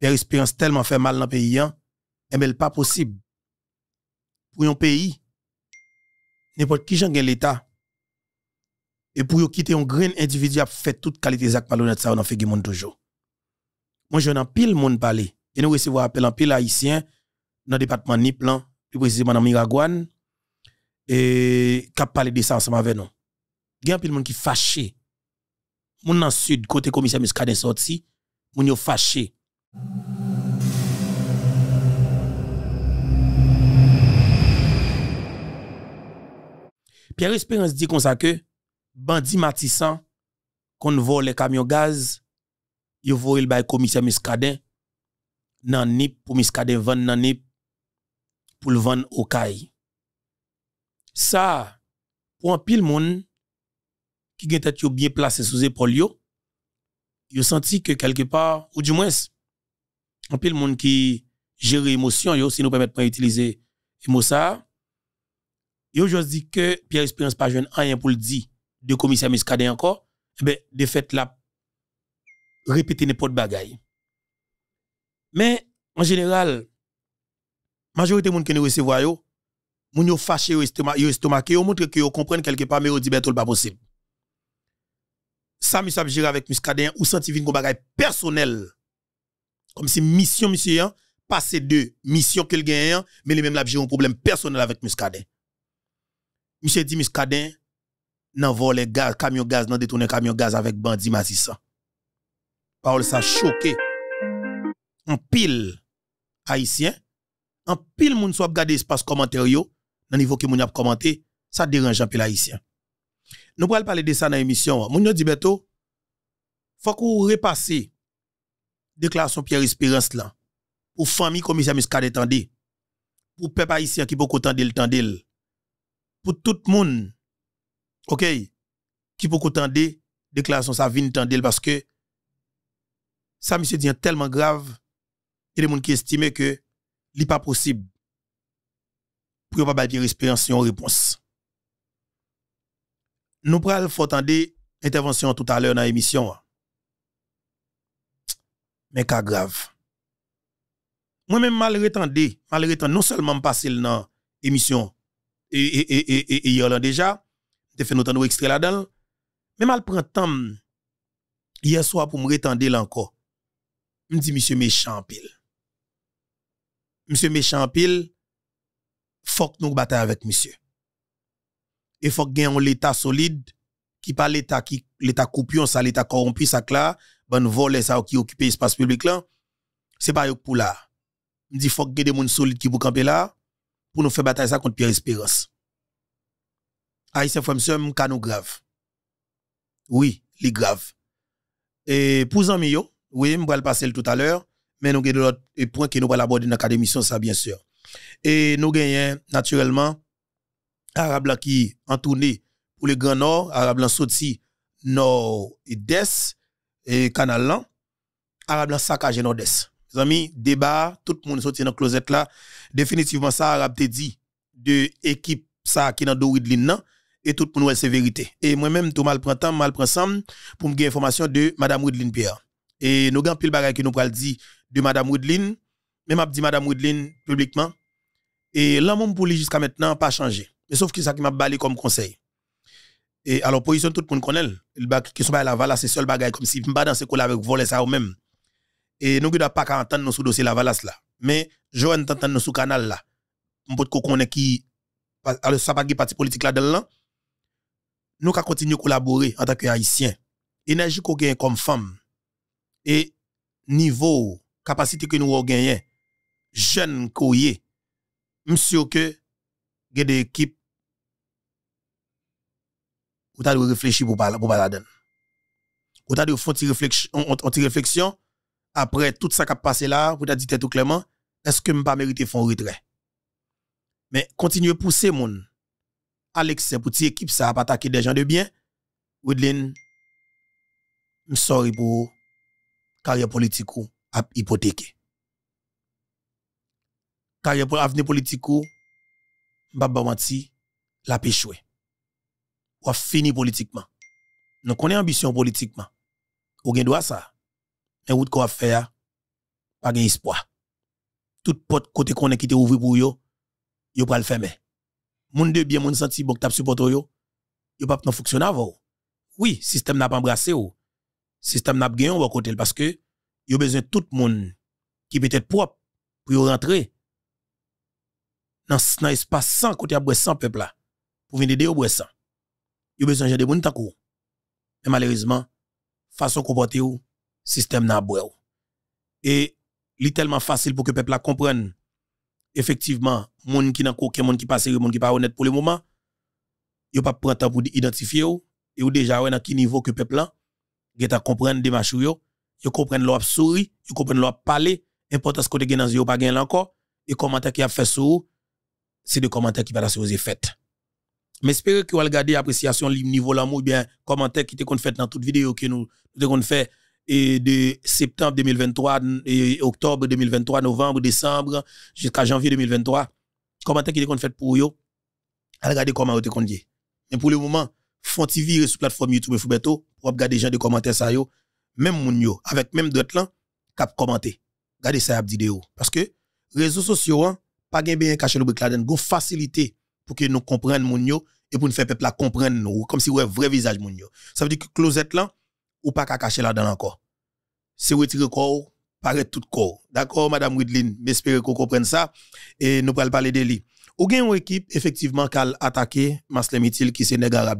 l'expérience tellement fait mal dans le pays, et hein. n'est eh, pas possible. Pour un pays, n'importe qui j'en l'État, et pour quitter un grain individu a fait toute qualité Zach malhonnête ça on en fait monde toujours. Moi j'en ai pile monde parler et nous recevons appel en pile haïtien dans le département Niplan, plus précisément dans Miragouane et qui parlé de ça ensemble avec nous. Il y a pile monde qui fâché. Moun dans sud côté commissaire Muscadet sorti, moun yo fâché Pierre Espérance di kon sa ke ban di matisan kon vò le kamyon gaz yo vò il bay komisyon miskaden nan nip pou miskaden van nan nip pou lvan okay sa pou an pil moun ki gen tet yo byen plase souze pou lyo yo senti ke kelke par ou di mwens en le monde qui gère émotion yo si nous permettons pas utiliser mot ça yo je dis que Pierre Espérance pas jeune rien pour le dire de commissaire Muscadé encore eh ben de fait là répéter n'importe bagaille mais en général majorité monde qui nous recevoir yo moun yo fâché yo estomac yo estomac yo montre que yo comprennent quelque part mais yo dit ben tout pas possible ça me gérer avec Miscadet ou senti vinn bagage personnel comme si mission, monsieur, hein, passer de mission qu'il gagne, hein, mais lui-même l'a un problème personnel avec Muscadin. Monsieur dit Muscadin, n'envoie les gaz, camion gaz, n'en le camion gaz avec bandit massissant. Parole ça choqué. En pile haïtien, en pile moun soit garder espace commentaire yo, nan niveau que moun a commenté, ça dérange un pile haïtien. Nous pourrons parler de ça dans l'émission. Moun dit bientôt, faut qu'on repasse déclaration Pierre Espérance là, pour famille commissaire Muscadet Tandé, pour peuple haïtien qui peut tendre le tendez, pour tout le monde, ok, qui peut tendre déclaration ça vient tendez parce que ça se dit tellement grave, il y a des gens qui estiment que n'est pas possible pour pas Pierre Espérance une réponse. Nous prenons faut tendez intervention tout à l'heure dans l'émission mais cas grave. Moi-même, mal rétendé, mal tant, non seulement passé dans l'émission et, et, et, hier déjà, j'ai fait notre extrait là-dedans, mais mal prend temps hier soir pour me retendre là encore. Je me dis, monsieur méchant pile. Monsieur méchant pile, faut que nous battions avec monsieur. Il faut que l'État solide, qui pas l'État qui l'État coupion, ça l'État corrompu, ça là, ben voler ça qui occupe l'espace public là, c'est pas pour là. Me dit faut que des monde solide qui pour camper là pour nous faire bataille ça contre Pierre Espérance. femme ça un canon grave. Oui, les grave. Et pour amis yo, oui, on va le passer tout à l'heure, mais nous avons d'autres points que nous allons aborder dans l'académie, ça bien sûr. Et nous gagnons naturellement Arabes qui en tournée pour le Grand Nord, Arabes en sorti nord et d'est, et canal là, arabe là saccagé nord-est. Mes amis, débat, tout le monde sorti dans closette là, définitivement ça a te dit de équipe ça qui dans Doridlin là et tout le monde c'est vérité. Et moi-même tout mal prend temps, mal prend pour me information de madame Woodline Pierre. Et nous grand pile bagaille qui nous pral dit de madame Woodline, même m'a dit madame Woodline publiquement et l'amour pour lui jusqu'à maintenant pas changé. Mais sauf que ça qui m'a balé comme conseil. Et alors, position, tout le monde connaît. Le bac qui sont à Laval, c'est seul bagage comme si pas dans ce coin-là, avec voler ça ou même. Et nous, nous n'a pas qu'à entendre nous sous dossier Laval là. Mais, je vais entendre nous sous canal là. On peut connaît qui, alors ça pas qui parti politique là dedans Nous, qu'à continuer à collaborer en tant que haïtiens. Énergie qu'on gagne comme femme. Et niveau, capacité que nous avons gagné, jeune qu'on est, monsieur que, il y a des équipes ou t'as de réfléchir pour pas, pour pas la donne. Ou t'as de faire une réflexion après tout ça qui a passé là, vous t'as dit tout clairement, est-ce que pas mérité font retrait? Mais continuez pousser mon. Alex, l'excès pour ti équipe ça pas attaquer des gens de bien. Woodlin, sorry pour carrière politique ou à hypothéquer. Carrière pour avenir politique ou, m'baba menti, la péchoué ou fini politiquement. Nous a ambition politiquement. Ou gen droit ça. Mais route de va faire pas gen espoir. Tout porte côté qu'on est qui te ouvert pour yo, yo pas le fermer. Moun de bien moun senti bon t'a supporter yo, yo pas fonctionner avant. Oui, système n'a pas embrassé ou. Système n'a pas gagné ou côté parce que yo besoin tout monde qui peut-être propre pour rentrer dans dans espace sans côté à sans peuple là pour venir aider au il y a besoin de moun takou. Mais malheureusement, façon comportement ou, système n'a ou. Et, li tellement facile pour que peuple la comprenne. Effectivement, gens qui n'a coquin, moun qui passe, moun qui pas honnête pour le moment, yo pas prendre temps pour identifier ou, et ou déjà à dans qui niveau que peuple là, à comprendre démarche yo, yo comprendre le souri, yo comprendre leur parler, importance côté gen dans yo pas gain encore et commentaires qui a fait ça. c'est des commentaires qui va se aux effets. Mais que vous garder l'appréciation de niveau l'amour, bien, commentaire qui te fait dans toute vidéo que nous, avons fait de septembre 2023, et octobre 2023, novembre, décembre, jusqu'à janvier 2023. Commentaire qui te fait pour vous. garder comment vous te fait. Mais pour le moment, font virer sur plateforme YouTube Foubeto, pour regarder gens de commentaires ça yo, même moun yo, avec même d'autres là, cap commenter. Regardez ça vidéo. Parce que, réseaux sociaux, hein, pas gain bien caché le bric là faciliter pour que nous comprenions moun et pour nous faire peuple comprendre nous comme si ouais vrai visage de Ça veut dire que closet là ou pas qu'à cacher là-dedans encore. C'est retirer corps paraître tout corps. D'accord madame Widlin, j'espère que vous comprenez ça et nous allons parler de lui. Ou gen une équipe effectivement qui a attaqué Maslemitil qui c'est là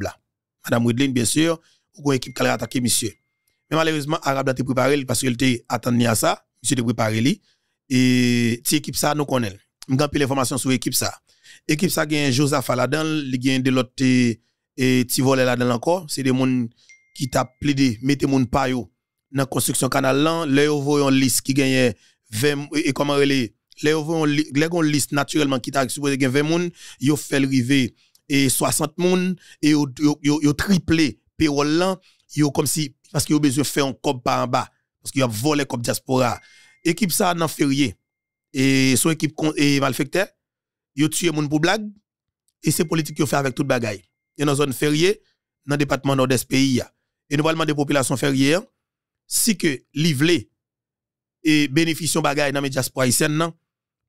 Madame Widlin bien sûr, ou une équipe qui a attaqué monsieur. Mais malheureusement a été préparé parce qu'il était attendu à ça, monsieur été préparé lui et cette équipe ça nous connaît. les l'information sur l'équipe ça. Équipe ça gagne Joseph là il gagne de l'autre et voler là-dedans encore. C'est des gens qui t'a plaidé, mettez mon payo dans construction canal là, les voyons liste qui gagne 20 et comment les les voyons liste naturellement qui t'a supposé gagne 20 Ils yo fait river et 60 monde et yo yo, yo triplé payroll là, yo comme si parce qu'ils ont besoin de faire un cop par en bas parce qu'il a volé comme diaspora. Équipe ça dans férié et son équipe et malfecteur yo les moun pour blague et c'est politique qu'ils fait avec toute bagaille. Et dans zone fériée dans le département nord-est pays Et nous parlons des populations fériées hein. si que livlé et de bagaille dans les diaspora non, hein,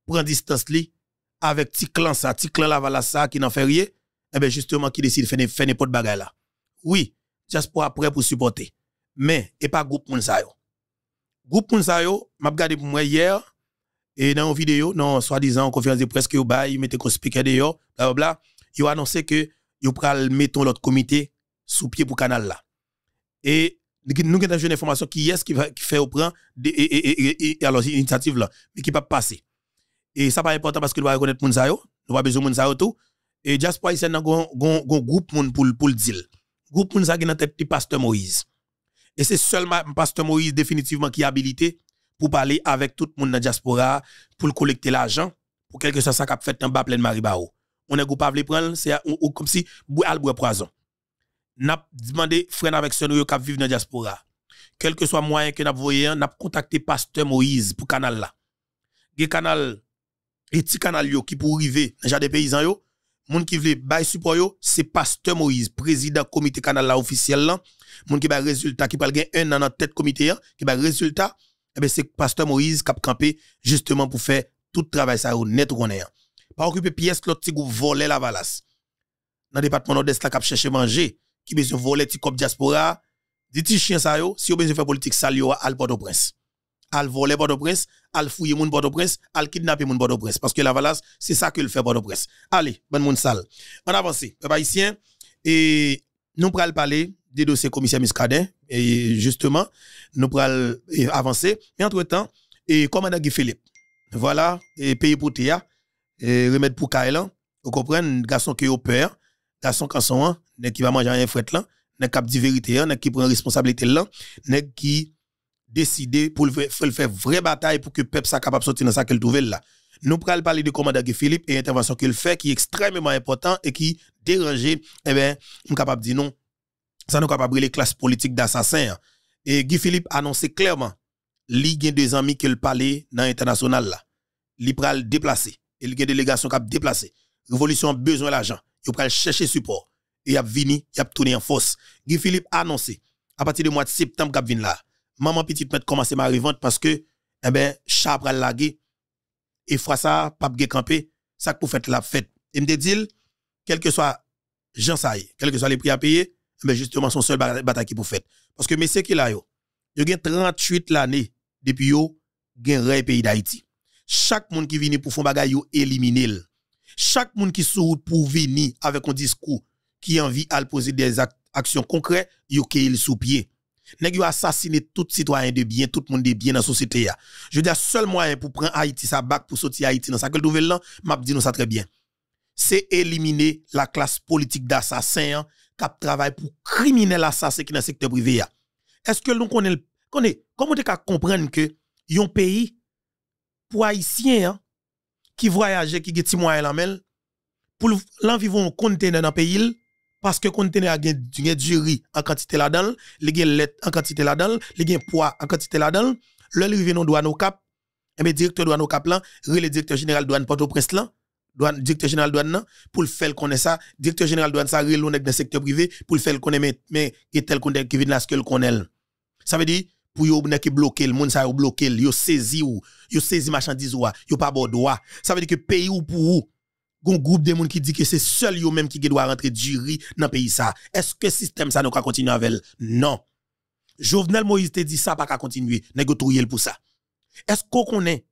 prend distance li avec petit clan ça, petit clan la ça qui n'en férié et eh ben justement qui décide faire faire n'importe bagaille là. Oui, diaspora prêt pour supporter. Mais et pas groupe moun sa Groupe moun sa yo, m'a regardé pour moi hier et dans une vidéo, non, soi-disant, conférence de presse que vous bail, vous mettez qu'on speaker bla bla il a annoncé que vous allez mettre l'autre comité sous pied pour le canal là. Et nous avons une information qui est ce qui fait au prend et, et, et, alors initiative là, mais qui pas passer. Et ça pas important parce que nous va reconnaître Mounsayo, sa nous va besoin de tout. Et diaspora ici dans groupe pour, pour pour le deal. Groupe moun sa qui dans tête pasteur Moïse. Et c'est seulement pasteur Moïse définitivement qui est habilité pour parler avec tout le monde dans la diaspora pour collecter l'argent pour quelque chose ça a fait en bas plein Maribao. On est pas prendre c'est comme si al boire poison. a demandé frère avec ce yo qui vivent dans la diaspora. Quel que soit moyen que n'a voyé, n'a contacté pasteur Moïse pour canal là. y canal et petit canal qui pour arriver dans des paysans yo, monde qui veut bail support yo, c'est pasteur Moïse, président comité canal là officiel là, monde qui un résultat qui parle gain un an dans tête comité qui a un résultat eh ben, c'est pasteur Moïse qui a campé justement pour faire tout travail ça net qu'on est. Hein. Pas occuper pièce l'autre petit groupe voler la valasse. Dans le département nord-est là qui chercher manger, qui besoin voler petit diaspora, dit petit chien ça yo, si vous besoin faire politique ça yo à Port-au-Prince. Al voler Port-au-Prince, al fouiller moun Port-au-Prince, al kidnapper moun port prince parce que la valasse c'est ça que le fait Port-au-Prince. Allez, bon moun sale. On avance, peuple haïtien et nous pral parler des dossiers commissaire Miscadin. Et justement, nous pourrons avancer. Mais entre-temps, et commandant Philippe. Voilà, et pays pour Théa, et remède pour Kaelan. Vous comprenez, garçon qui est au père, garçon qui sont un, qui va manger un fret là, ne qui dit vérité, qui prend responsabilité là, ne qui décide pour le faire vraie bataille pour que peuple soit capable de sortir dans sa qu'elle nouvelle là. Nous pourrons parler de commandant Philippe et intervention qu'il fait qui est extrêmement important et qui dérangeait, et eh bien, nous capable de dire non, ça nous capable les classes politiques d'assassins. Hein. Et Guy Philippe annonçait clairement, il y a amis qui le parlait dans l'international là. Il pral déplacer. Il y a une délégation qui a déplacé. Révolution a besoin d'argent. Il pral chercher support. Et il a vini, il a tourné en force. Guy Philippe a annoncé, à partir du mois de septembre qui vient là, maman petite mette commencé ma revente parce que, eh ben, chat pral lagué. Et ça, pape gé campé, ça pour faire la fête. Et me dit, quel que soit Jean Saï, quel que soit les prix à payer, mais ben, justement, son seul bataille qui pour faire. Parce que monsieur qui là, yo, yo 38 l'année depuis yo, rey pays d'Haïti. Chaque monde qui vient pour faire bagay, yo élimine. Chaque monde qui sort pour venir avec un discours qui envie à poser des actions concrètes, yo qu'il sous pied. Nèg yo assassiné tout citoyen de bien, tout monde de bien dans la société ya. Je dis seul moyen pour prendre Haïti sa bac pour sortir Haïti dans sa que nouvelle là, m'a dit nous ça très bien. C'est éliminer la classe politique d'assassins cap travail pour criminel assassin qui dans le secteur privé Est-ce que nous connaissons comment tu comprendre que un pays pour haïtien qui voyage qui get moyen la mel pour l'envivre un conteneur dans pays parce que conteneur a du du riz en quantité là-dedans, il gain lait en quantité là-dedans, il gain poids en quantité là-dedans, le rive non douane au cap et eh bien directeur douane au cap là, le directeur général douane Port-au-Prince là douane directeur général douane pour le faire connaître ça directeur général douane ça relou dans secteur privé pour le faire connaître mais mais qui tel qu'on qui vient là ce que connaît ça veut dire pour yo qui bloqué le monde ça yo bloqué yo saisi ou yo saisi marchandise ou yo pas bon droit ça veut dire que pays ou pour ou un groupe de monde qui dit que c'est seul yo même qui doit rentrer du riz dans pays ça est-ce que système ça nous va continuer avec non Jovenel Moïse te dit ça pas qu'à continuer nèg pour ça est-ce qu'on connaît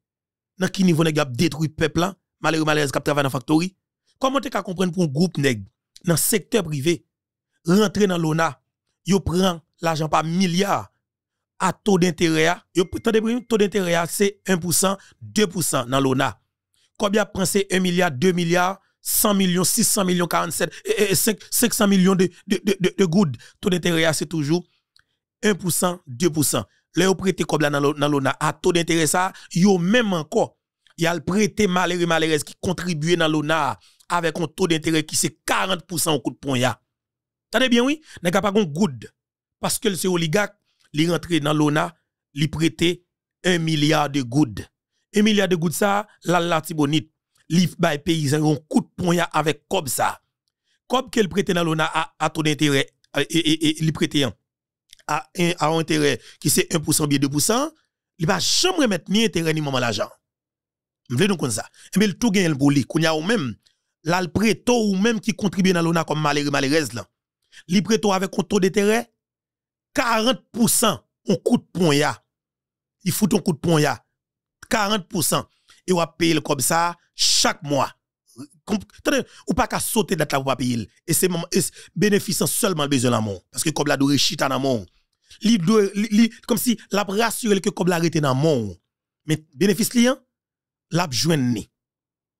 dans quel niveau nèg a détruit peuple là malheureux malaise qui travaille dans factory comment tu comprendre pour un groupe nèg dans secteur privé rentrer dans l'ONA yo prend l'argent par milliard à taux d'intérêt yo taux d'intérêt c'est 1% 2% dans l'ONA combien prend c'est 1 milliard 2 milliards 100 millions, 600 millions, 47, et, 500 millions de, de, de, Taux d'intérêt, c'est toujours 1%, 2%. Le prête comme dans l'ONA, à taux d'intérêt, ça, yo même encore, il y a le prêté malheureux malheureux qui contribue dans l'ONA avec un taux d'intérêt qui c'est 40% au coup de poing ya. bien oui, n'est pas good parce que c'est oligarque, il rentré dans l'ONA, il prêté 1 milliard de good. Un milliard de good ça, la la tibonite, li by paysan un coup de poing avec comme ça. Comme qu'elle prêtent dans l'ONA à, taux d'intérêt et il prêtent hein, à un intérêt qui c'est 1% bien 2%, il va jamais remettre ni intérêt ni moment l'argent. Je veux nous comme ça. Mais tout gagne pour lui. a ou même, là, le ou même qui contribue dans l'ONA comme malheureux, Malérez, là. Li avec un taux d'intérêt, 40% on coût de point, Il fout un coup de point, 40%. Et on va payer comme ça chaque mois. Ou pas qu'à sauter la la pour payer. Et c'est bénéficiant seulement le besoin l'amour. Parce que comme la doit chita dans mon. comme si la rassurer que comme rete dans mon. Mais bénéfice lui l'a ni.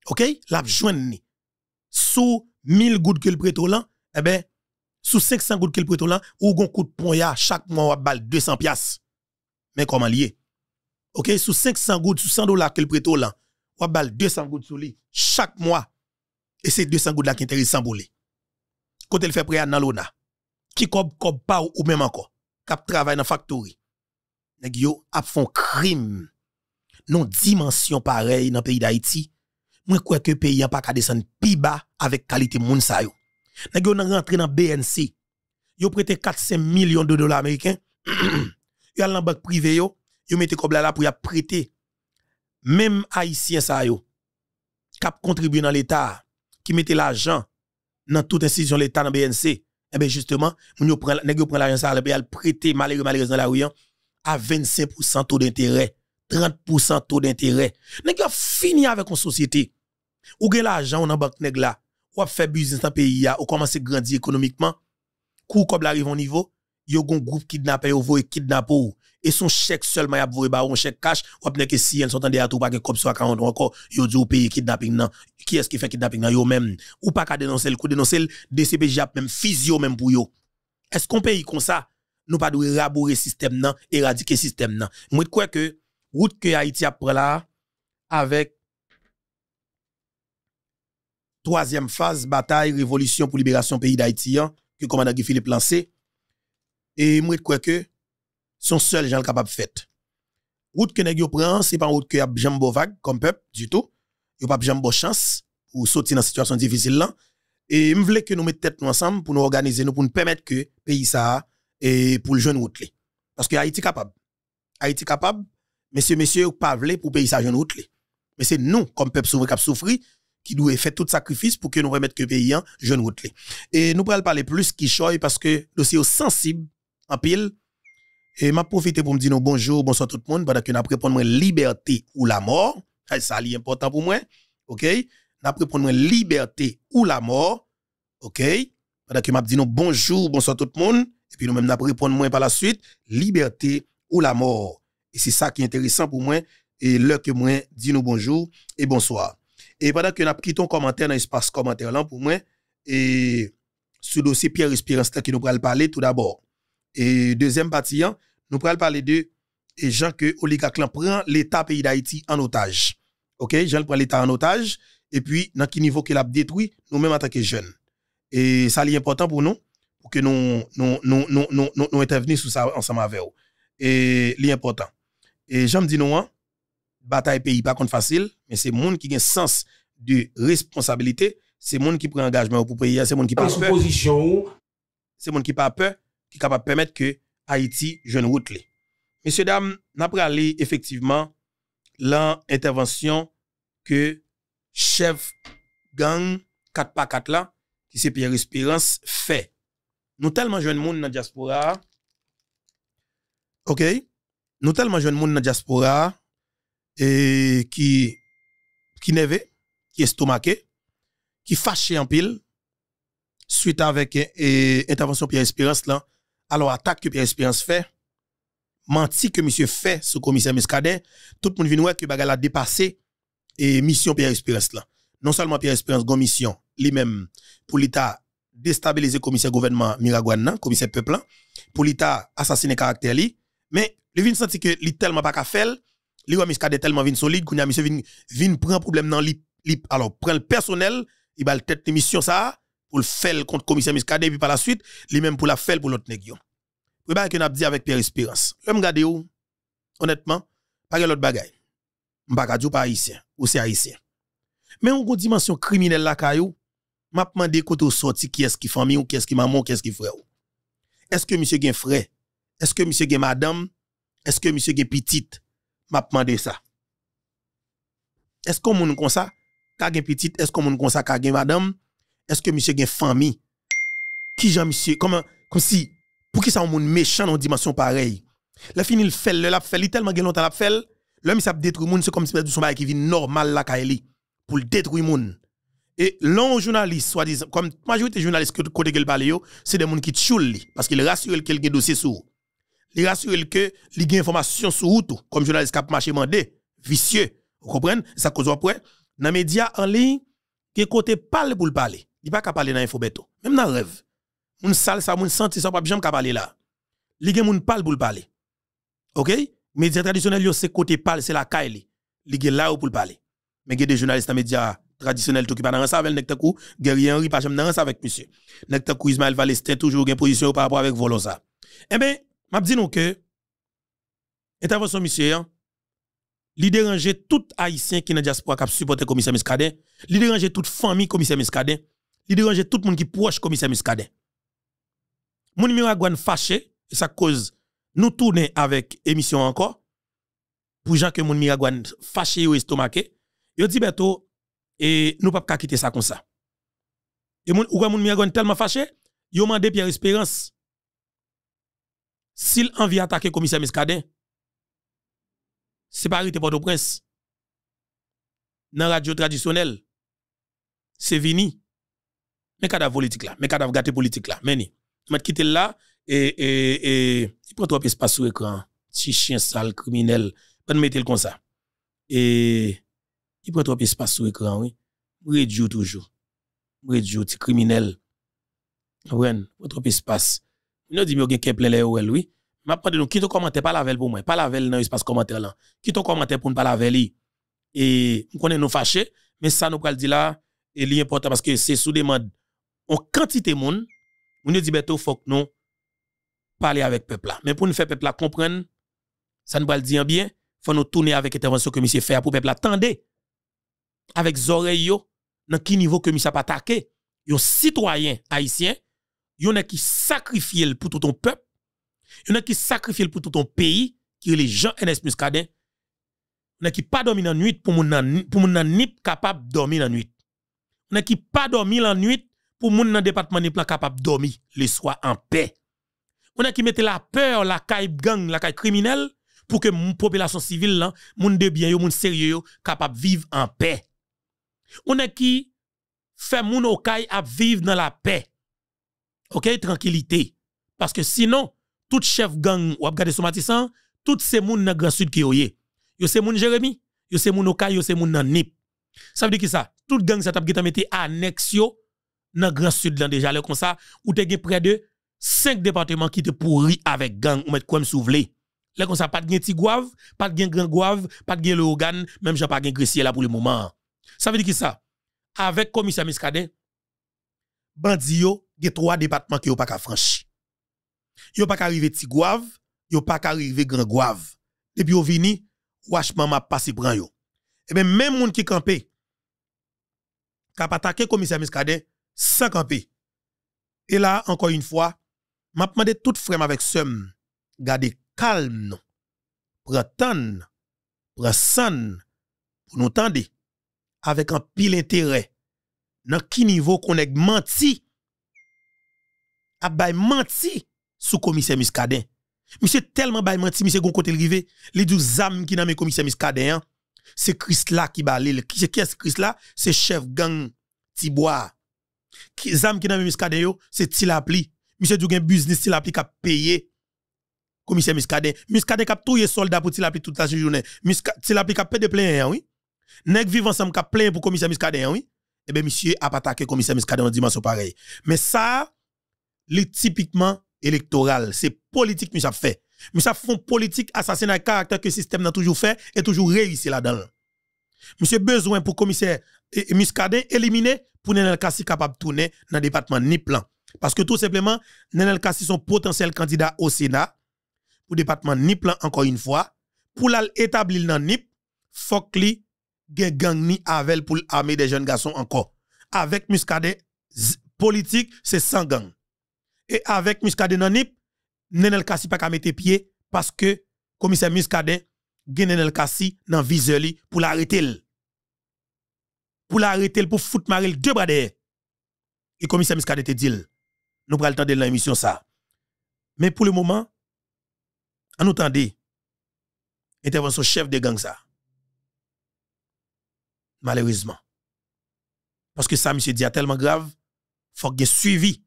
OK l'a ni. sous 1000 gouttes que le lan, eh bien, sous 500 gouttes que le lan, ou gon kout pon ya chaque mois ou balle 200 piastres. mais comment lié OK sous 500 gouttes sous 100 dollars que le lan, là bal 200 gouttes sur lui chaque mois et c'est 200 gouttes là qui intéressant pour lui quand elle fait prêt dans l'ona qui kob kob pas ou même encore kap travaille dans factory nèg yo a font crime non dimension pareille dans le pays d'Haïti, moi crois que pays n'a pas qu'à descendre plus bas avec qualité de sa yo. Nèg rentré dans BNC. Yo prêté 400 millions de dollars américains. Vous allé dans banque privée yo, mettez comme là pour prêter même haïtien Haïtiens, yo cap dans l'état qui mettent l'argent dans toute institution l'état dans BNC. Eh ben, justement, vous prenez prend l'argent ça, le prêter malheureusement dans la rue hein, à 25% taux d'intérêt 30% taux d'intérêt. Nèg a fini avec une société. Ou gen l'argent on nan banque nèg la ou a fait business dans pays ya ou commencer grandir économiquement. Kou comme arrive au niveau, yo gon groupe kidnapper ou voye kidnappé ou et son chèque seulement y a voye baron chèque cash ou apne que si en sont à tout pas que comme soit ou encore yo dit ou paye kidnapping nan qui est-ce qui fait kidnapping nan yo même ou pas ka dénoncer le coup dénoncer le DCPJ même physio même pour yo est-ce qu'on paye comme ça nous pas doué rabourer système nan éradiquer système nan moi crois que route que Haïti a pris là, avec troisième phase, bataille, révolution pour libération pays d'Haïti, hein, que commandant Guy Philippe lancé. Et moi, je crois que son seul gens capables de faire. Route que nous prenons, ce n'est pas une route que de vague comme peuple du tout. n'ont pas de chance pour sortir dans situation difficile là. Et je voulais que nous mettions tête nous ensemble pour nous organiser, nous, pour nous permettre que le pays ça et pour le jeune route. Parce que Haïti est capable. Haïti est capable. Messieurs, messieurs, pas pour payer ça jeune route. Mais c'est nous, comme peuple souverain qui souffri, qui doit faire tout sacrifice pour que nous remettre que pays en jeune route. Et nous pas parler plus qui choy parce que dossier sensible en pile. Et m'a profité pour me dire bonjour, bonsoir tout le monde, pendant que nous la liberté ou la mort. Ça, c'est important pour moi. OK? Nous la liberté ou la mort. OK? Pendant que m'a dit bonjour, bonsoir tout le monde. Et puis nous-mêmes, nous à par la suite liberté ou la mort. Et c'est ça qui est intéressant pour moi. Et l'heure que moi, dis-nous bonjour et bonsoir. Et pendant que nous ton commentaire dans l'espace commentaire là pour moi, et sur dossier Pierre Espérance qui nous parle parler tout d'abord. Et deuxième partie, hein, nous parle parler de gens que Oligaclan prend l'État pays d'Haïti en otage. OK, gens prend l'État en otage et puis dans quel niveau qu'il a détruit nous-mêmes en jeunes. Et ça est important pour nous pour que nous nous nous nous nous, sur ça ensemble avec vous. Et c'est important. Et j'aime dis non, hein, bataille pays pas contre facile, mais c'est monde qui a un sens de responsabilité, c'est monde qui prend engagement pour pays, c'est monde qui pas peur. position C'est monde qui pas peur qui capable de permettre que Haïti jeune route Messieurs dames, n'a pas aller effectivement l'intervention que chef gang 4 x 4 là qui c'est Pierre Espérance fait. Nous tellement jeune monde dans la diaspora. OK nous tellement jeunes monde la diaspora et qui qui neve qui estomaqué, qui fâché en pile suite avec l'intervention intervention Pierre Espérance là, alors attaque que Pierre Espérance fait, menti que monsieur fait sous commissaire Mescadet, tout le monde vient que bagala a dépassé et mission Pierre Espérance là. Non seulement Pierre Espérance gon mission lui-même pour l'état déstabiliser commissaire gouvernement le commissaire peuple pour l'état assassiner caractère li, mais le vin senti que li tellement pas ka fèl, li remis miskade tellement vin solide, kounya ya misye vin, vin pren problème nan li, li alors pren le personnel, il va le tête mission ça, pour le faire contre commissaire Miskade, puis par la suite, lui même pour la faire pour l'autre e Ou Premier qu'on a dit avec Pierre Espérance. L'homme gade ou, honnêtement, pas l'autre bagaille. M'baka pas haïtien, ou c'est haïtien. Mais on dimension criminelle la kayou, m'a demandé côté sorti qui est-ce qui famille ou qui est-ce qui maman ou qui est-ce qui frère. Est-ce que monsieur gen frère? Est-ce que monsieur gen madame? Est-ce que monsieur est petit? M'a demandé ça. Est-ce qu'on nous comme ça? Ka petit, est-ce qu'on nous comme ça ka madame? Est-ce que monsieur est famille? Qui Jean monsieur? Comment comme si pour qui ça un monde méchant en dimension pareille? La fini le fait, Il la fait, tellement de longtemps la fait, l'homme ça détruit monde. c'est comme si du son qui vient normal la kaeli pour le détruire monde Et l'on journaliste, soit disant comme majorité journaliste que côté qu'elle parle, c'est des gens qui tchoulent, parce qu'ils rassurent quelqu'un dossier sur li rassure que li gen information sur tout comme journaliste cap marché mandé vicieux vous comprenez ça cause après dans média en ligne qui côté parle pour parler il pas ka parler dans info beto même dans rêve moun sal ça moun senti ça pas jamais ka parler là li gen moun parle pour parler OK média traditionnel yo c'est côté parle c'est la caille li li gen là pour parler mais gen des journalistes dans média traditionnel tout qui pas dans ça avec nek takou guerrier Henri pas jamais dans ça avec monsieur nek takou Ismaël Valestin toujours gen position par rapport avec Volosa eh ben m'a dit que intervention monsieur hein, li déranger tout haïtien qui dans diaspora qui supporter commissaire Miskaden, li déranger toute famille commissaire Miskaden, li déranger tout le monde qui proche commissaire nous Mon miragouane fâché et ça cause nous tourner avec émission encore pour gens que mon miragouane fâché ou estomaqué, yo dit bientôt et nous pas quitter ça comme ça. Et mon ou mon miragouane tellement fâché, yo mandé Pierre Espérance s'il envie attaquer le commissaire Mescadin, c'est pas arrêté Port-au-Prince. Dans la radio traditionnelle, c'est vini. Mais cadavre politique là, mais cadavre gâté politique là, mais ni. Mais quitter là, et, et, et, il prend trop espace sur l'écran. Si chien sale, criminel, pas mettez le comme ça. Et, il prend trop espace sur l'écran, oui. Réduit toujours. Réduit, criminel. Ouais, pas trop espace. Nous dit que nous plein de oui. nous qui pas pour moi, pas là. Qui de commentaire pour ne pas lui. Et on connaît nous fâchés mais ça nous le dire là et l'important, important parce que c'est sous demande en quantité monde nous dit faut que nous parler avec peuple là. Mais pour nous faire peuple là comprendre ça nous le dire bien, faut nous tourner avec intervention que monsieur fait pour peuple là tendez avec oreilles dans quel niveau que monsieur pas attaqué. Les citoyen haïtien il y en a qui sacrifient pour tout ton peuple, il y en a qui sacrifient pour tout ton pays, qui est les gens NS Muscadet, il y en a qui pas dormi la nuit pour mon pour nip capable de dormir la nuit. Il y en a qui pas dormi la nuit pour mon nan département nip capable de dormir le soir en paix. on y a qui mettent la peur, la caille gang, la caille criminelle pour que mon population civile là, moun de bien moun sérieux capable vivre en paix. On a qui fait moun okay à vivre dans la paix. OK, tranquillité. Parce que sinon, tout chef gang ou abgade somatisan, tout ces moun nan grand sud qui yoye. Yo se moun Jérémy, yo se moun Okay, yo se moun nan Nip. Ça veut dire que ça, tout gang ça tap geta mette annexio nan grand sud déjà là comme ça ou te gen près de 5 départements qui te pourri avec gang ou mettre comme souvlé. Là comme ça pas de gen Tigouave, pas de gen Grand Gouave, pas de gen Logan, même j'en pas gen là pour le moment. Ça veut dire que ça, avec commissaire Miskade, bandi il y a trois départements qui n'ont pas qu'à franchir. Ils n'ont pas qu'à arriver Tigouave, ils n'ont pas qu'à arriver Grand Gouave. Depuis qu'ils vini, Wachman m'a passé pour yo. Et eh bien, même gens qui campé, qui pas attaqué le commissaire ils sans camper. Et là, encore une fois, m'a demandé tout frère avec somme, gardez calme non. Prends prends pour nous tendre avec un pile intérêt. Dans quel niveau qu'on est menti a bay menti sous commissaire Muscadin. Monsieur tellement bay menti, monsieur gon côté rivé, les deux zam qui nomme commissaire Muscadin, hein. c'est Christ là qui balé, qui qui est Christ là, c'est chef gang Tibois. Qui zam qui nomme Muscadin yo, c'est Tilapli. Monsieur du gen business Tilapli qui a payé commissaire Muscadin. Muscadin cap touye soldat pour Tilapli toute la journée. Tilapli qui a de plein hein, oui. Nèg vivant ensemble cap plein pour commissaire Muscadin hein, oui. Eh bien, monsieur a attaqué commissaire Muscadin dimanche pareil. Mais ça les typiquement électoral. C'est politique que ça fait. Mais ça font politique assassinat caractère que le système n'a toujours fait et toujours réussi là-dedans. Monsieur besoin pour commissaire et, Muscadet éliminer pour Nenel Kassi capable de tourner dans le département Niplan. Parce que tout simplement, Nenel Kassi son potentiel candidat au Sénat pour le département Niplan encore une fois. Pour l'établir dans NIP, faut que y gang ni avec pour armer des jeunes garçons encore. Avec Muscadet, politique, c'est sans gang. Et avec Muscadet Nanip, Nenel Kassi pas qu'à mettre pied parce que commissaire Muscadet a Nenel Kassi dans viseur pour l'arrêter. Pour l'arrêter, pour foutre Maril deux bras derrière. Et commissaire Muscadet te dit, nous prenons le temps de l'émission ça. Mais pour le moment, on entendait intervention chef de gang ça. Malheureusement. Parce que ça, monsieur dit, est tellement grave, faut que y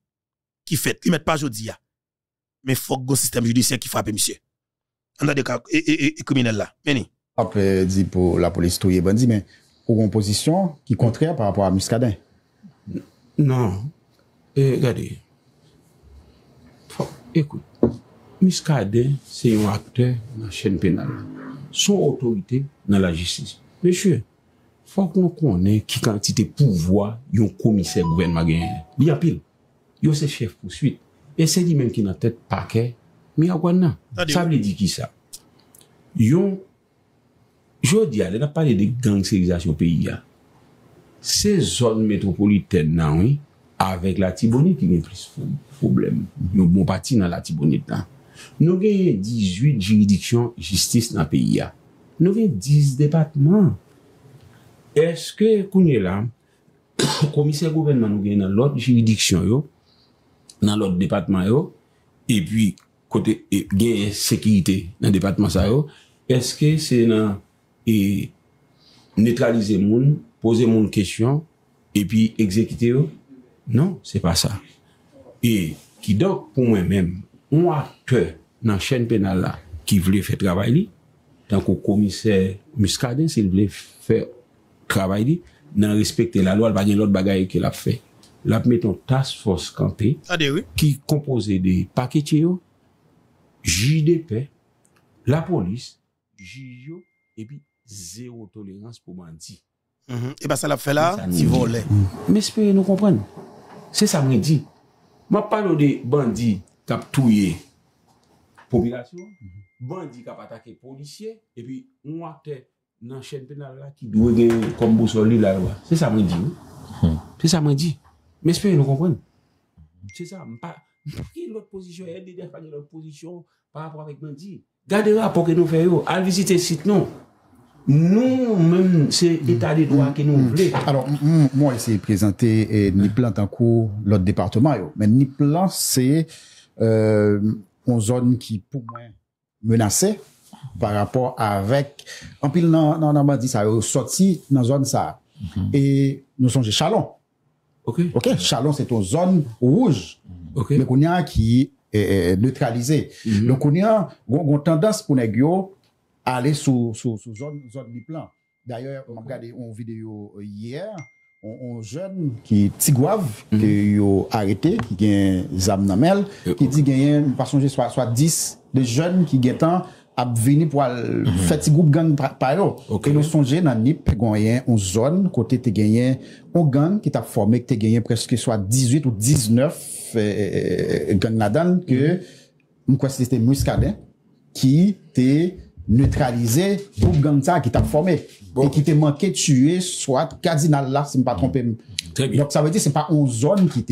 ki fèt, yon mèt pa jodi ya. Mè fòk gò sistem judisyen ki fàpe, mè sè. An da dekak, e koumine la. Mè ni. Ape, di pou la polisitoye bandi, mè, ou konpozisyon ki kontrè par rapport non. a miskaden? Nan. E, gade. Fòk, ekou. Miskaden, se yon akte nan chèn penan. Son otorite nan la jistis. Mè sè, fòk nou konè ki kantite pouvoi yon komise gouverne magè. Mè yapil. Yo se chef poswit. E se di men ki nan tet pakè. Mi akwa nan? Sa vle di ki sa? Yo, jodi ale, da pale de gangstilizasyon peyi ya. Se zon metropolitè nan we, avek la tibonit ki gen plis problem. Yo bon pati nan la tibonit nan. Nou genye 18 jiridiksyon jistis nan peyi ya. Nou genye 10 debatman. Eske kounye la, komise govenman nou genye nan lot jiridiksyon yo, nan lot depatman yo, epi kote e, gen sekirite nan depatman sa yo, eske se nan e, netralize moun, pose moun kesyon, epi ekzekite yo? Non, se pa sa. E ki dok pou mwen men, mwa te nan chen penala ki vle fe travay li, tan ko komiser Muscadens il vle fe travay li, nan respekte la lwa, lwa gen lot bagaye ke la fey. la p meton task force kanté, ki kompose de paketye yo, jide pe, la polis, jide yo, epi zero tolérans pou mandi. Mhm. E pa sa la fè la, si volè. Mè mm. se pe nou kompren, se sa mè di, mè palo de bandi kap touye popilasyon, bandi kap atake polisye, epi mwate nan chen pe nan la ki dwege kombo soli la lwa. Se sa mè di yo. Hmm. Se sa mè di yo. Mespe, yon nou konpwen. Se sa, mpa. Ki lout posisyon, yon lout posisyon pa rapor avik mwen di. Gade la pou ke nou feyo, al vizite sit nou. Nou men, se lita de dwa ke nou vle. Alors, mwen ese prezante ni plan tankou lout departement yo. Men ni plan se yon zon ki pou mwen menase pa rapor avik. Anpil nan mwen di sa, yon soti nan zon sa. E nou sonje chalon. Ok. Ok. Chalon, c'est ton zone rouge. Ok. Le kounia ki neutralize. Le kounia, goun tendance pou nè gyo, ale sou zone bi-plan. D'ailleurs, on vide yo euh, hier, on jen ki tigwav ki yo arete, ki gen zam namel, ki euh, oh. di gen pasonger soa dis, de jen ki gen tan, ap veni pou al mhm. feti goup gang payo. Ok. E nou sonje nan nip pe gwenyen 11 zon kote te genyen 11 gang ki te ap forme, ki te genyen preske swa 18 ou 19 eh, eh, eh, gang nadan ke mkwese mhm. te mwiskade ki te neutralize goup gang ta ki te ap forme bon. e ki te manke tue swa kadinal la, se mpa trompe m. Très bien. Donc sa ve di se pa 11 zon ki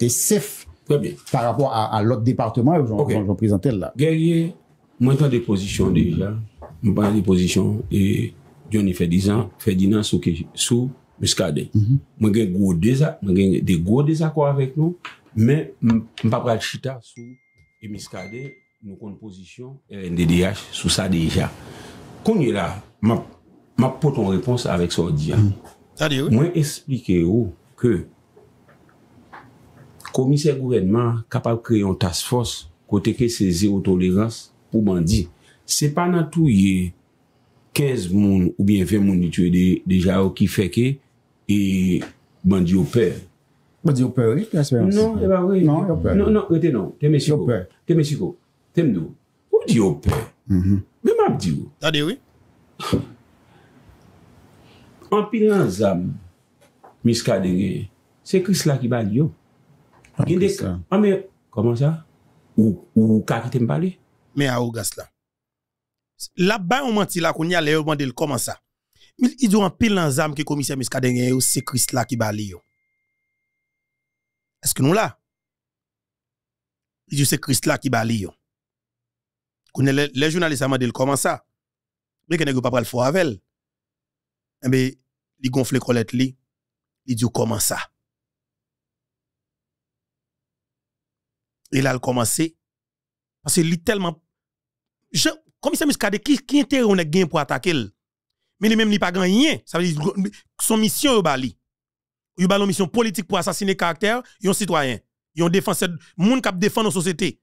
te sef. Très bien. Par rapport a lot departement, jom prezentel la. Ok. Genye Mwen tan de pozisyon deja, mwen panan de pozisyon, e diyon ni fè dizan, fè dinan sou miskade. Mhm. Mwen gen de gwo de zakwa avèk nou, men mwen pa pral chita sou e miskade, mwen kon pozisyon NDDH sou sa deja. Kon yè la, mhm. mwen poton repons avèk sou diyan. Mwen esplike ou ke komise gounenman kapap kreyon tasfos koteke se zero toleransi, Ou bandi, se pa nan tou ye kez moun ou bienfè moun di tue deja ou ki feke e bandi ou pe Ou di ou pe ou ye? Non, e eh ba ouye. Non, e non, non, te non. Te me siko. Te me siko. Te mdou. Ou di ou pe? Mwen mhm. mabdi ou? Tade ouye. An pi nan zam miska denge se kris la ki bali yo. An kris la. Koman ah, sa? Ou kak te mbali? mais Ougas là. Là-bas, on menti là, qu'on y a les demander comment ça. Ils ont un pile dans qui que commissaire Muscadet c'est Christ là qui bali Est-ce que nous là? Ils c'est Christ là qui bali les, les journalistes ont dit comment ça. Mais qu'ils n'ont pas le fort avec elle. Mais eh ils gonflent les li, ils disent comment ça. Et là, commencé. Parce qu'il est tellement comme commissaire Muscadet, qui, qui on a gagné pour attaquer Mais lui-même, il n'y a pas gagné. Ça veut dire son mission, il bali. Il bali une mission politique pour assassiner caractère, il un citoyen. Il un défenseur, monde qui défend nos sociétés.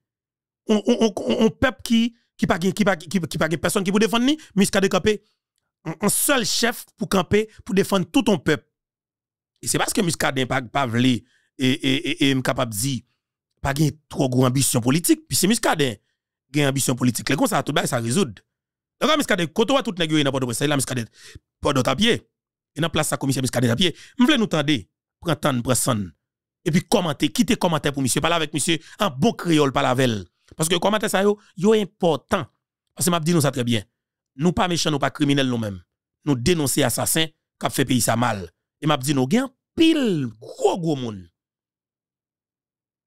On, on, peuple qui qui pas qui pas qui, pas personne qui peut défendre ni Muscadet camper un seul chef pour camper pour défendre tout ton peuple. Et c'est parce que Muscadet pas pas voulu et et et, qu'il capable dire pas trop grande ambition politique, puis c'est Muscadet gen politique. politique gens, ça ça tout bay ça résout. Lè kon Quand koto wa tout n'a pas de mwen, sa yon la miskade, podo tapye, il a place sa komisyon à pied. mwen vle nou tende, pren tan, pren san, et puis commenter, quitter commenter pour monsieur, parler avec monsieur en bon créole, pas Parce que commentaire ça yo, important. Parce que m'a dit nous ça très bien. Nous pas méchants, nous pas criminels nous-mêmes. Nous dénoncer assassins qui fait payer ça mal. Et m'a dit nous gain pile gros gros monde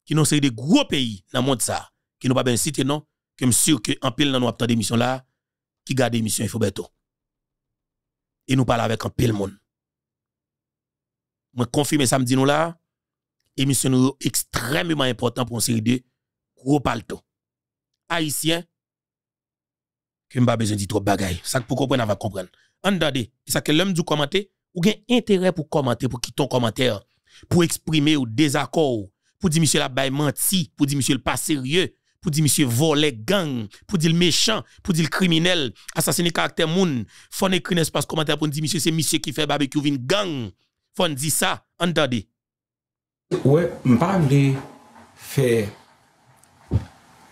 qui nous c'est des gros pays dans le monde ça, qui nous pas bien citer non, je suis sûr que pile dans nous avons d'émission là qui garde faut bientôt Et nous parlons avec un pile monde. Moi confirme samedi nous là émission nous extrêmement important pour une série de gros palto. Haïtien que pas besoin de trop bagaille. Ça pour comprendre va comprendre. Entendez, ça que l'homme du commenter ou bien intérêt pour commenter pour quitter un commentaire pour exprimer ou désaccord pour dire monsieur la baille menti, pour dire monsieur le pas sérieux pou di msye vole gang, pou di l mechant, pou di l kriminel, asasine karakter moun, fon ekrine espase komentary pou di msye, se msye ki fe barbe ki ouvin gang, fon di sa, an dade. Ouè, m pa vde fe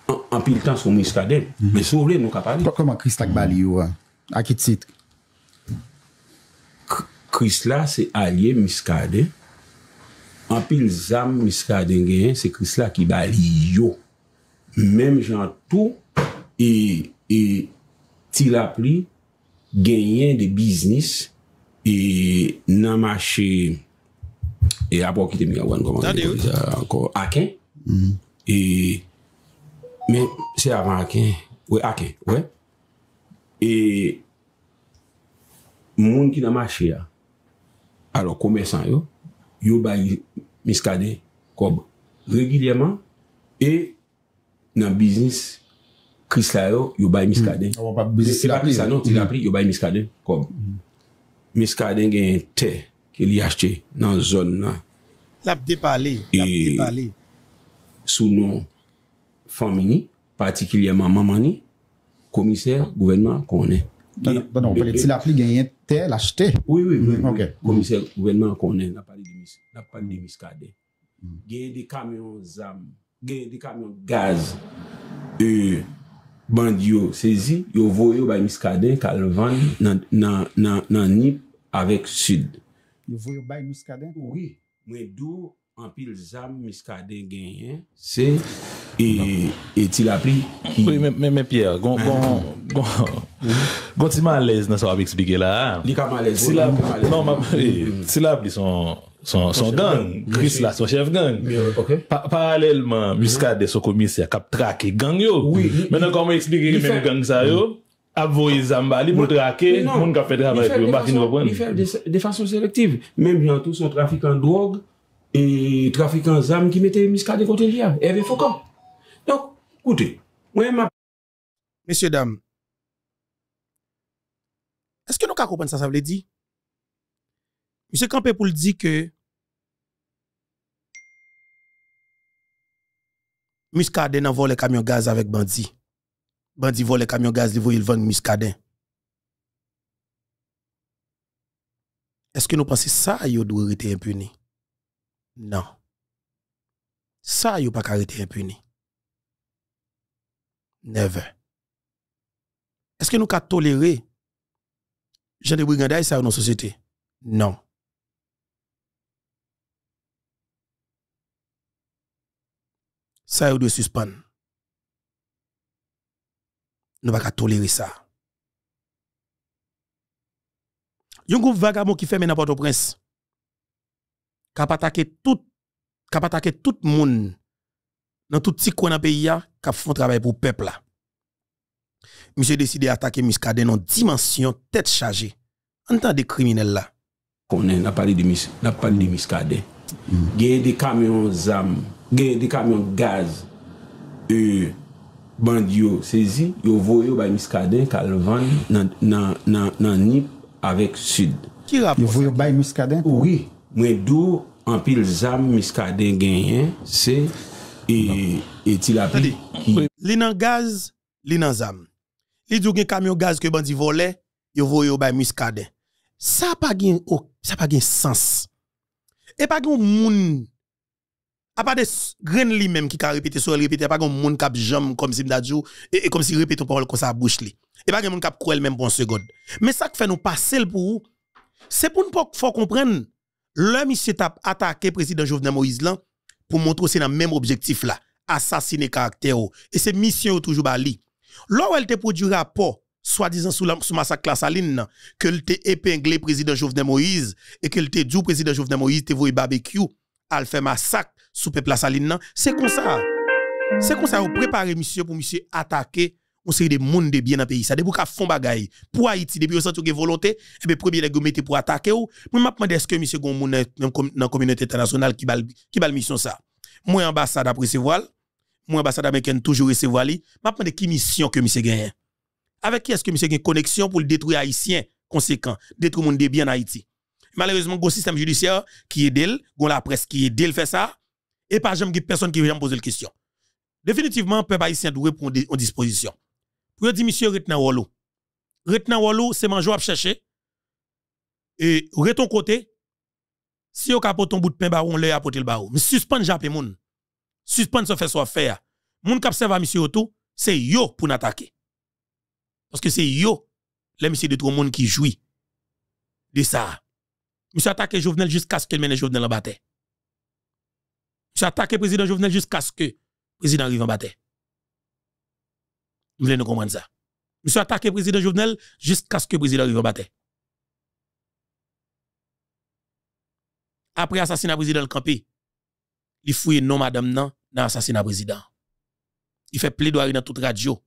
an pil tan sou miskade, mè sou vde nou ka pari. Kwa koman kristak bali yo, a kit sit? Krist la se alye miskade, an pil zam miskade gen, se krist la ki bali yo. Mem jan tout e, e ti la pli genyen de biznis e nan machè e apò ki te mi yawan akè mm-hmm. e se apò akè wè akè wè e moun ki nan machè ya alò komesan yo yo bayi miskade kob regilyaman e nan biznis, kris la yo, yu bay miskaden. Sanon, ti la pri, yu bay miskaden. Hmm. Miskaden genye te ke li yache nan zon nan lapde pale. E Sounon famini, patikilye mamani, komise gouvernement konen. Ti la pri genye te lache te? Oui, oui. Komise gouvernement konen lapde pale de miskaden. Genye de hmm. kameyo zam gen di kamyon gaz e bandyo sezi yo voyo bay miskade kalvan nan nip avek sud yo voyo bay miskade? oui, mwen do anpil zam miskade gen se e, e ti la pri mwen mwen mwen pier ah. gon ti malez nan sa wab ekspige ah. la li ka malez ti non, la pri son son, gang, Chris là, son chef gang. Okay. parallèlement, Muscade, mhm. son commissaire, cap traqué gang yo. Mhm. Maintenant, comment expliquer les même gang ça yo? Zamba Zambali pour traquer, monde qui fait travail avec lui Il fait de façon sélective. Même bien tout son trafiquant de drogue et trafiquant d'armes qui mettait Muscade côté là, Hervé Foucault. Donc, écoutez, moi, ma... Messieurs, dames, est-ce que nous comprenons ça, ça veut dire? M. Campé pour le dire que Muscadet n'a volé camion gaz avec Bandi. Bandi vole camion gaz, il vole Muscadet. Est-ce que nous pensons ça, il doit rester impuni? Non. Ça, il pas arrêter impuni. Never. Est-ce que nous pouvons tolérer Jean de Brigandais ça dans nos sociétés? Non. ça doit suspendre. Nous ne pouvons pas tolérer ça. Il y a un groupe vagabond qui fait n'importe au prince. Qui a attaqué tout, qui tout le monde dans tout petit coin dans pays qui a fait travail pour le peuple là. Monsieur décidé d'attaquer Miskade dans dimension tête chargée. En tant que criminels là. On a parlé de Miskade. Mm. Il y a des camions ZAM Gen di kamyon gaz e bandyo sezi yo voyo bay miskaden kalvan nan nip avek sud. Yo voyo bay miskaden? Oui, mwen do anpil zam miskaden genyen se etil e api. Tadi, li nan gaz li nan zam. Li do gen kamyon gaz ke bandy vole yo voyo bay miskaden. Sa pa gen ok, sa pa gen sens. E pa gen moun à part des graines lui-même qui a répété sur répété pas comme monde cap jam comme si m'dadjou et, et comme si répète parole comme ça bouche n'y et pas monde cap croit même pour un seconde mais ça qui fait nous passer pour c'est pour nous faut comprendre le monsieur t'a attaqué président Jovenel Moïse là pour montrer c'est dans même objectif là assassiner caractère et c'est mission toujours bali lorsqu'elle a produit rapport soi-disant sous le massacre la saline que le épinglé président Jovenel Moïse et que le dit président Jovenel Moïse te voyé barbecue al faire massacre sous peuple à saline c'est comme ça c'est comme ça vous préparez monsieur pour monsieur attaquer on série des monde de bien dans pays ça depuis qu'a fond bagaille pour Haïti depuis vous sentez que volonté et eh bien premier les mettez pour attaquer ou moi m'a demandé est-ce que monsieur gon dans communauté internationale qui bal qui bal mission ça moi ambassade après recevoir moi ambassade américaine toujours recevoir lui m'a demandé qui mission que monsieur gagne avec qui est-ce que monsieur une connexion pour détruire haïtien conséquent détruire monde de bien en Haïti Malheureusement, le système judiciaire qui est il la presse qui est aide fait ça. Et pas jamais personne qui veut poser la question. Définitivement, peuple haïtien doit prendre en disposition. Pour dire, monsieur, retenez Wallou. Retenez Wallou, c'est mon à chercher. Et retenez côté. Si vous avez un bout de pain, bah, on un bout le baron. Mais suspend, j'appelle moun. Suspend, ce fait soit faire. Moun qui observe monsieur Otto, c'est yo pour attaquer. Parce que c'est yo, les monsieur de tout le monde qui jouit de ça. Monsieur attaqué Jovenel jusqu'à ce qu'il mène Jovenel en bataille. Monsieur attaqué président Jovenel jusqu'à ce que le président arrive en bataille. Vous voulez nous comprendre ça? Monsieur attaqué président Jovenel jusqu'à ce que le président arrive en bataille. Après assassinat président le campé, il fouille non madame non dans assassinat président. Il fait plaidoyer dans toute radio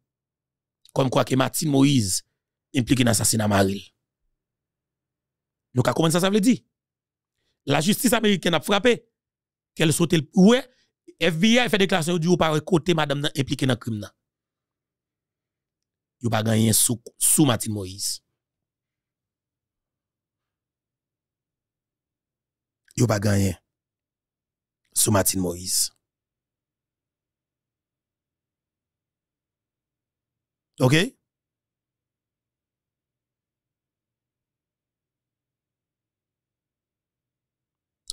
comme quoi que Martine Moïse implique dans l'assassinat Marie. Nous avons commencé ça, ça veut dire. La justice américaine a frappé. Qu'elle saute le. Ouais, FBI fait déclaration du par côté madame impliquée dans le crime. Vous pas gagné sous, sous Martin Moïse. Vous pas gagné sous Martin Moïse. OK?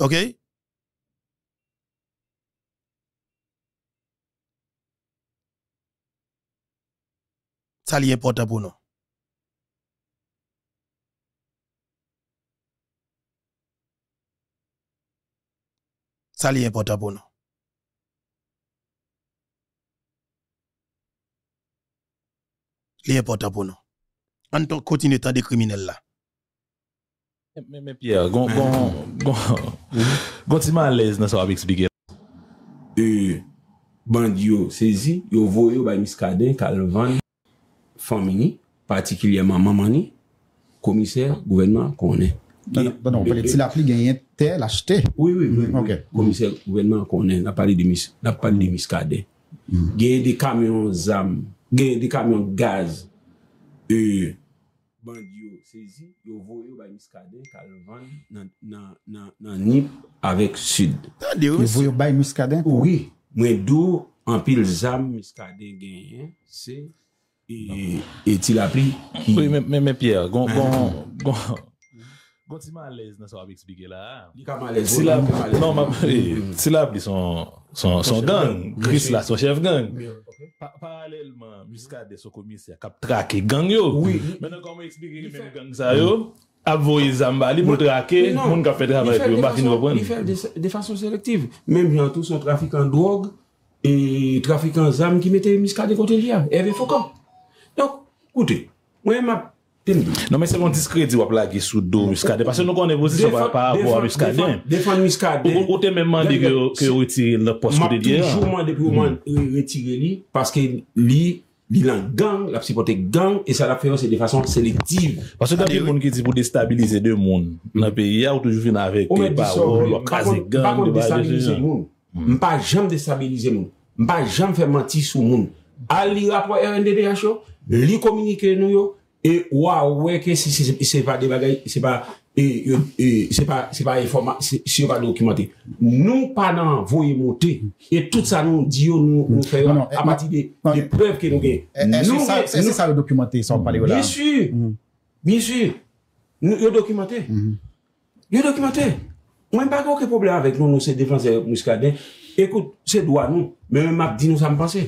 OK? Ça, est important pour nous. Ça, est important pour nous. C'est important pour nous. On continue tant de criminels là. Mè mè Pierre, gòn gòn gòn gòn ti man lez nan sa wab ekspike Eee bandi yo sezi, yo voyo ba miskade kalvan famini, patikilye man mamani komisey gouverman konen. Bè non, bè li ti lafli genyen tel achete. Ouye ouye komisey gouverman konen napali di miskade mm. genyen di kamyon zam genyen di kamyon gaz eee Sezi, yo voyou bay miskaden kalvan nan nip avèk sud. Yo voyou bay miskaden pou? Oui, mwen dou anpil zam miskaden genyen, se, e, e ti la pli ki... Mwen mwen mwen pier, gon, gon, gon... Gwant si malez nan sa wav ekspige la, ha? Ni ka malez. Si la, nan ma, eh, si la pli son gang, Chris la son chef gang. Paralelman, miska de sou komisya kap trake gang yo. Oui. Mènen kwa mwen ekspige yon mènen gang zay yo, ap vo yon zamba li pou non. trake, non. moun kap fet trake yo, bak yon wap wènen. Yon fèl de fason selektiv. Mèmen yon tout son trafikan drog, e trafikan zam ki mette miska de kote riyan. Evè fokan. Donk, koute, wèmen ap, Non men seman diskredi wap la gisou do miskade Pase nou kon nevouzi seman pa wap wap miskade Defan miskade Ote menman di ge ou etire le poskou de diye Map toujou man depi ou man etire li Pase ke li Li lan gang, la psipote gang E sa la feyon se de fason selektive Pase da bi kon ki di pou destabilize de moun Nan pe ya ou toujou fin avek Omen diso, bakon destabilize moun Mpa jam destabilize moun Mpa jam fe mati sou moun A li apwa RNDH yo Li komunike nou yo E waw, wè ke se se pa de bagay, se pa, e, e, e, se pa, se pa informat, se pa dokumenté. Nou pa nan voye monté, e tout sa nou diyo nou fè non, non, a mati de non, prev ke nou gen. E se sa, e se sa le dokumenté son pale gwa la? Bien sûr, mm-hmm. bien sûr, nou yo dokumenté, mm-hmm. yo documenté. Mwen pa gò ke problem avèk nou nou se defanse mouskade, ekout, se dwa nou, men mè map di nou sa mpansè.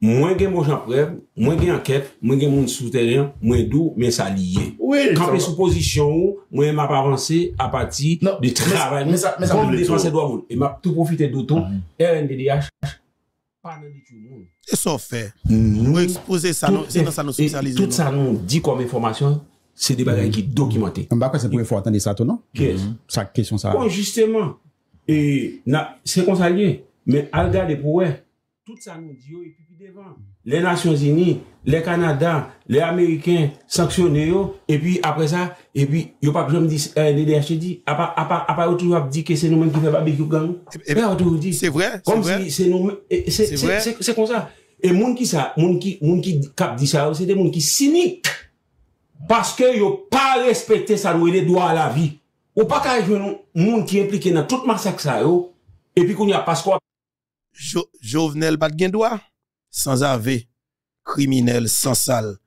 Mwen gen moun jan preb, mwen gen ankep, mwen gen moun sou teryen, mwen dou, men sa liye. Kampi sou pozisyon ou, mwen ap avanse apati non, de travay, men sa pou defanse do avon. E mwen tout pou fite doutou, mm-hmm. RNDDH, pa nan ditu nou. E so fe, mwen expose sa nou, se nan sa nou sosyalize. Tout sa nou di kon men formasyon, se de bagay ki dokimante. Mba kwa se pou men fwa atande sa ton nou? Ke? Sa kesyon sa. Kon justement, se konsalye, men al gade pou we, tout sa nou di yo ekite. Les Nations Unies, les Canada, les Américains sanctionnés, et puis après ça, et puis, il n'y a pas besoin de dire, euh, dit, à part, à part, à part, toujours dit que c'est nous-mêmes qui faisons barbecue gang. Et eh bien, autour dit. C'est vrai. Comme si c'est nous-mêmes, c'est, c'est, c'est comme ça. Et monde qui ça, monde qui, monde qui cap dit ça, c'est des moun qui cyniques. Parce que yo pas respecté ça, nous, les droits à la vie. Ou pas qu'à jouer qui impliqué dans tout massacre ça, et puis qu'on y a pas quoi. Jo, Jovenel pas de droit sans AV, criminel, sans sale.